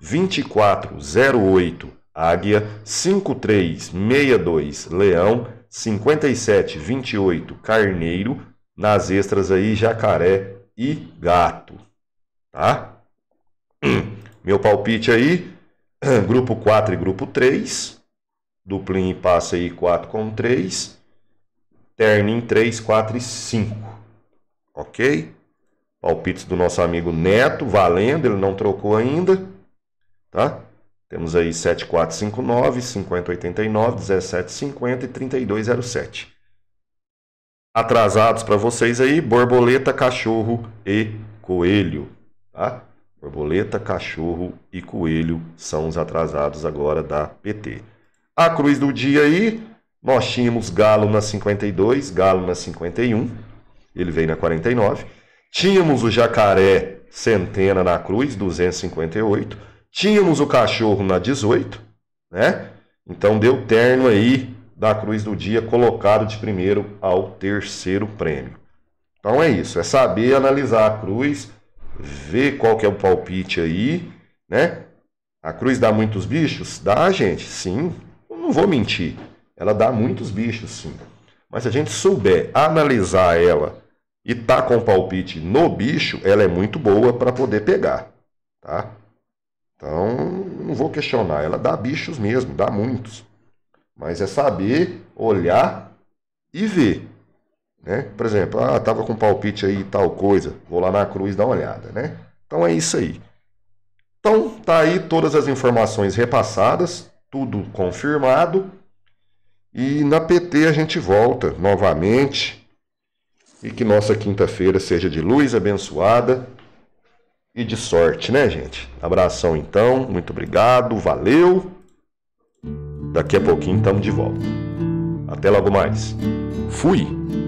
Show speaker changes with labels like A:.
A: 2408 Águia, 5362 Leão, 5728 Carneiro, nas extras aí Jacaré e Gato, tá? Meu palpite aí, grupo 4 e grupo 3, duplinho e passa aí 4 com 3, terno em 3, 4 e 5, ok? Palpites do nosso amigo Neto, valendo, ele não trocou ainda. Tá? Temos aí 7459, 5089, 1750 e 3207. Atrasados para vocês aí, borboleta, cachorro e coelho. Tá? Borboleta, cachorro e coelho são os atrasados agora da PT. A cruz do dia aí, nós tínhamos Galo na 52, Galo na 51, ele veio na 49. Tínhamos o Jacaré Centena na cruz, 258. Tínhamos o cachorro na 18, né? Então deu terno aí da Cruz do Dia colocado de primeiro ao terceiro prêmio. Então é isso, é saber analisar a cruz, ver qual que é o palpite aí, né? A cruz dá muitos bichos? Dá, gente, sim. Eu não vou mentir. Ela dá muitos bichos, sim. Mas se a gente souber analisar ela e tá com palpite no bicho, ela é muito boa para poder pegar, tá? Então, não vou questionar. Ela dá bichos mesmo, dá muitos. Mas é saber, olhar e ver. Né? Por exemplo, ah, tava com palpite aí tal coisa, vou lá na cruz dar uma olhada, né? Então é isso aí. Então tá aí todas as informações repassadas, tudo confirmado. E na PT a gente volta novamente. E que nossa quinta-feira seja de luz abençoada, e de sorte, né, gente? Abração então, muito obrigado, valeu. Daqui a pouquinho estamos de volta. Até logo mais. Fui.